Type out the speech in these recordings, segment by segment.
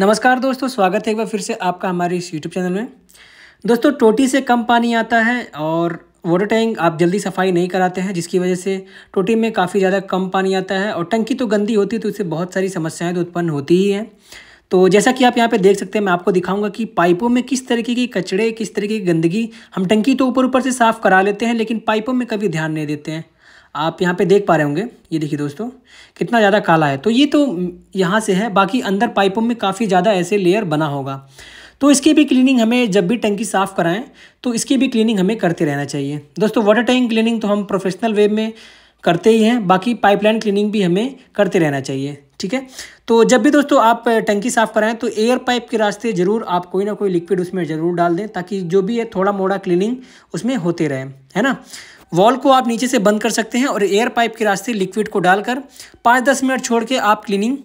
नमस्कार दोस्तों स्वागत है एक बार फिर से आपका हमारे इस यूट्यूब चैनल में दोस्तों टोटी से कम पानी आता है और वाटर टैंक आप जल्दी सफाई नहीं कराते हैं जिसकी वजह से टोटी में काफ़ी ज़्यादा कम पानी आता है और टंकी तो गंदी होती है तो उससे बहुत सारी समस्याएं तो उत्पन्न होती ही हैं तो जैसा कि आप यहाँ पे देख सकते हैं मैं आपको दिखाऊंगा कि पाइपों में किस तरीके की कचड़े किस तरीके की गंदगी हम टंकी तो ऊपर ऊपर से साफ़ करा लेते हैं लेकिन पाइपों में कभी ध्यान नहीं देते हैं आप यहाँ पे देख पा रहे होंगे ये देखिए दोस्तों कितना ज़्यादा काला है तो ये तो यहाँ से है बाकी अंदर पाइपों में काफ़ी ज़्यादा ऐसे लेयर बना होगा तो इसकी भी क्लीनिंग हमें जब भी टंकी साफ़ कराएं तो इसकी भी क्लीनिंग हमें करते रहना चाहिए दोस्तों वाटर टैंक क्लीनिंग तो हम प्रोफेशनल वे में करते ही हैं बाकी पाइपलाइन क्लीनिंग भी हमें करते रहना चाहिए ठीक है तो जब भी दोस्तों आप टंकी साफ़ कराएं तो एयर पाइप के रास्ते ज़रूर आप कोई ना कोई लिक्विड उसमें ज़रूर डाल दें ताकि जो भी है थोड़ा मोड़ा क्लीनिंग उसमें होते रहे है ना वॉल को आप नीचे से बंद कर सकते हैं और एयर पाइप के रास्ते लिक्विड को डालकर पाँच दस मिनट छोड़ के आप क्लीनिंग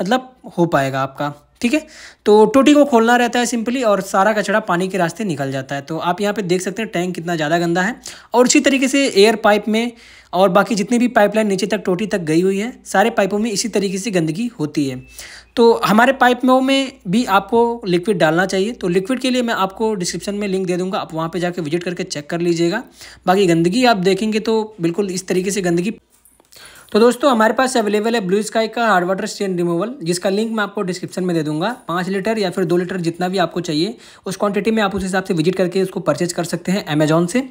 मतलब हो पाएगा आपका ठीक है तो टोटी को खोलना रहता है सिंपली और सारा कचड़ा पानी के रास्ते निकल जाता है तो आप यहाँ पे देख सकते हैं टैंक कितना ज़्यादा गंदा है और उसी तरीके से एयर पाइप में और बाकी जितनी भी पाइपलाइन नीचे तक टोटी तक गई हुई है सारे पाइपों में इसी तरीके से गंदगी होती है तो हमारे पाइप में भी आपको लिक्विड डालना चाहिए तो लिक्विड के लिए मैं आपको डिस्क्रिप्शन में लिंक दे दूंगा आप वहाँ पे जाके विजिट करके चेक कर लीजिएगा बाकी गंदगी आप देखेंगे तो बिल्कुल इस तरीके से गंदगी तो दोस्तों हमारे पास अवेलेबल है ब्लू स्काई का हार्ड वाटर स्टेन रिमूवल जिसका लिंक मैं आपको डिस्क्रिप्शन में दे दूंगा पाँच लीटर या फिर दो लीटर जितना भी आपको चाहिए उस क्वांटिटी में आप उस हिसाब से विजिट करके उसको परचेज कर सकते हैं अमेजोन से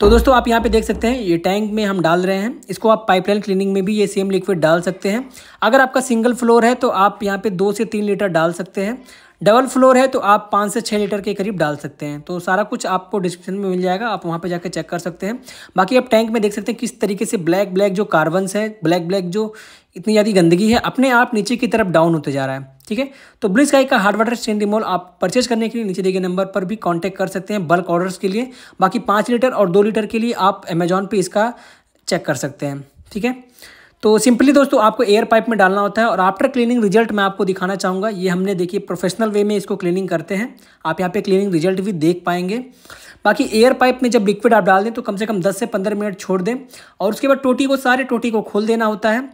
तो दोस्तों आप यहाँ पे देख सकते हैं ये टैंक में हम डाल रहे हैं इसको आप पाइपलाइन क्लीनिंग में भी ये सेम लिक्विड डाल सकते हैं अगर आपका सिंगल फ्लोर है तो आप यहाँ पे दो से तीन लीटर डाल सकते हैं डबल फ्लोर है तो आप पाँच से छः लीटर के करीब डाल सकते हैं तो सारा कुछ आपको डिस्क्रिप्शन में मिल जाएगा आप वहाँ पर जाकर चेक कर सकते हैं बाकी आप टैंक में देख सकते हैं किस तरीके से ब्लैक ब्लैक जो कार्बन्स हैं ब्लैक ब्लैक जो इतनी ज़्यादा गंदगी है अपने आप नीचे की तरफ डाउन होते जा रहा है ठीक है तो ब्लू स्काई का हार्ड वाटर स्टेन रिमोल आप परचेज करने के लिए नीचे दिए गए नंबर पर भी कांटेक्ट कर सकते हैं बल्क ऑर्डर्स के लिए बाकी पाँच लीटर और दो लीटर के लिए आप अमेजोन पे इसका चेक कर सकते हैं ठीक है तो सिंपली दोस्तों आपको एयर पाइप में डालना होता है और आफ्टर क्लीनिंग रिजल्ट मैं आपको दिखाना चाहूँगा ये हमने देखिए प्रोफेशनल वे में इसको क्लीनिंग करते हैं आप यहाँ पे क्लीनिंग रिजल्ट भी देख पाएंगे बाकी एयर पाइप में जब लिक्विड आप डाल दें तो कम से कम 10 से 15 मिनट छोड़ दें और उसके बाद टोटी को सारे टोटी को खोल देना होता है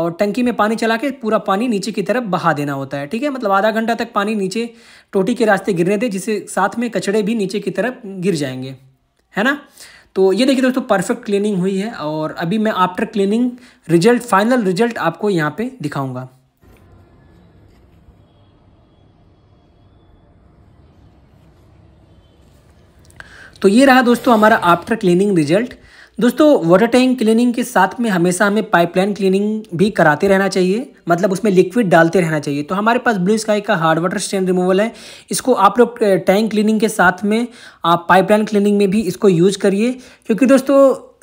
और टंकी में पानी चला के पूरा पानी नीचे की तरफ बहा देना होता है ठीक है मतलब आधा घंटा तक पानी नीचे टोटी के रास्ते गिरने दें जिससे साथ में कचड़े भी नीचे की तरफ गिर जाएंगे है ना तो ये देखिए दोस्तों परफेक्ट क्लीनिंग हुई है और अभी मैं after cleaning result final result आपको यहाँ पे दिखाऊंगा तो ये रहा दोस्तों हमारा आफ्टर क्लीनिंग रिजल्ट दोस्तों वाटर टैंक क्लीनिंग के साथ में हमेशा हमें पाइपलाइन क्लीनिंग भी कराते रहना चाहिए मतलब उसमें लिक्विड डालते रहना चाहिए तो हमारे पास ब्लू स्काई का हार्ड वाटर स्टेन रिमूवल है इसको आप लोग टैंक क्लीनिंग के साथ में आप पाइपलाइन क्लीनिंग में भी इसको यूज करिए क्योंकि दोस्तों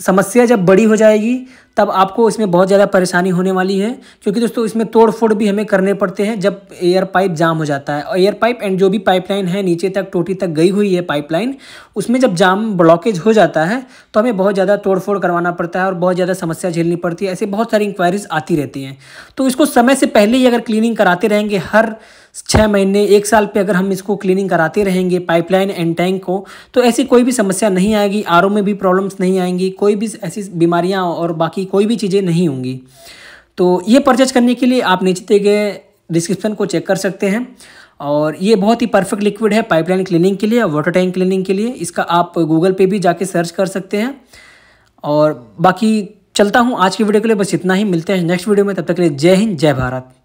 समस्या जब बड़ी हो जाएगी तब आपको इसमें बहुत ज़्यादा परेशानी होने वाली है क्योंकि दोस्तों इसमें तोड़ फोड़ भी हमें करने पड़ते हैं जब एयर पाइप जाम हो जाता है और एयर पाइप एंड जो भी पाइपलाइन है नीचे तक टोटी तक गई हुई है पाइपलाइन उसमें जब जाम ब्लॉकेज हो जाता है तो हमें बहुत ज़्यादा तोड़ करवाना पड़ता है और बहुत ज़्यादा समस्या झेलनी पड़ती है ऐसे बहुत सारी इंक्वायरीज आती रहती हैं तो इसको समय से पहले ही अगर क्लीनिंग कराते रहेंगे हर छः महीने एक साल पे अगर हम इसको क्लीनिंग कराते रहेंगे पाइपलाइन एंड टैंक को तो ऐसी कोई भी समस्या नहीं आएगी आर में भी प्रॉब्लम्स नहीं आएंगी कोई भी ऐसी बीमारियाँ और बाकी कोई भी चीज़ें नहीं होंगी तो ये परचेज करने के लिए आप नीचे दिए गए डिस्क्रिप्शन को चेक कर सकते हैं और ये बहुत ही परफेक्ट लिक्विड है पाइपलाइन क्लीनिंग के लिए और वाटर टैंक क्लीनिंग के लिए इसका आप गूगल पे भी जाके सर्च कर सकते हैं और बाकी चलता हूँ आज की वीडियो के लिए बस इतना ही मिलते हैं नेक्स्ट वीडियो में तब तक के लिए जय हिंद जय भारत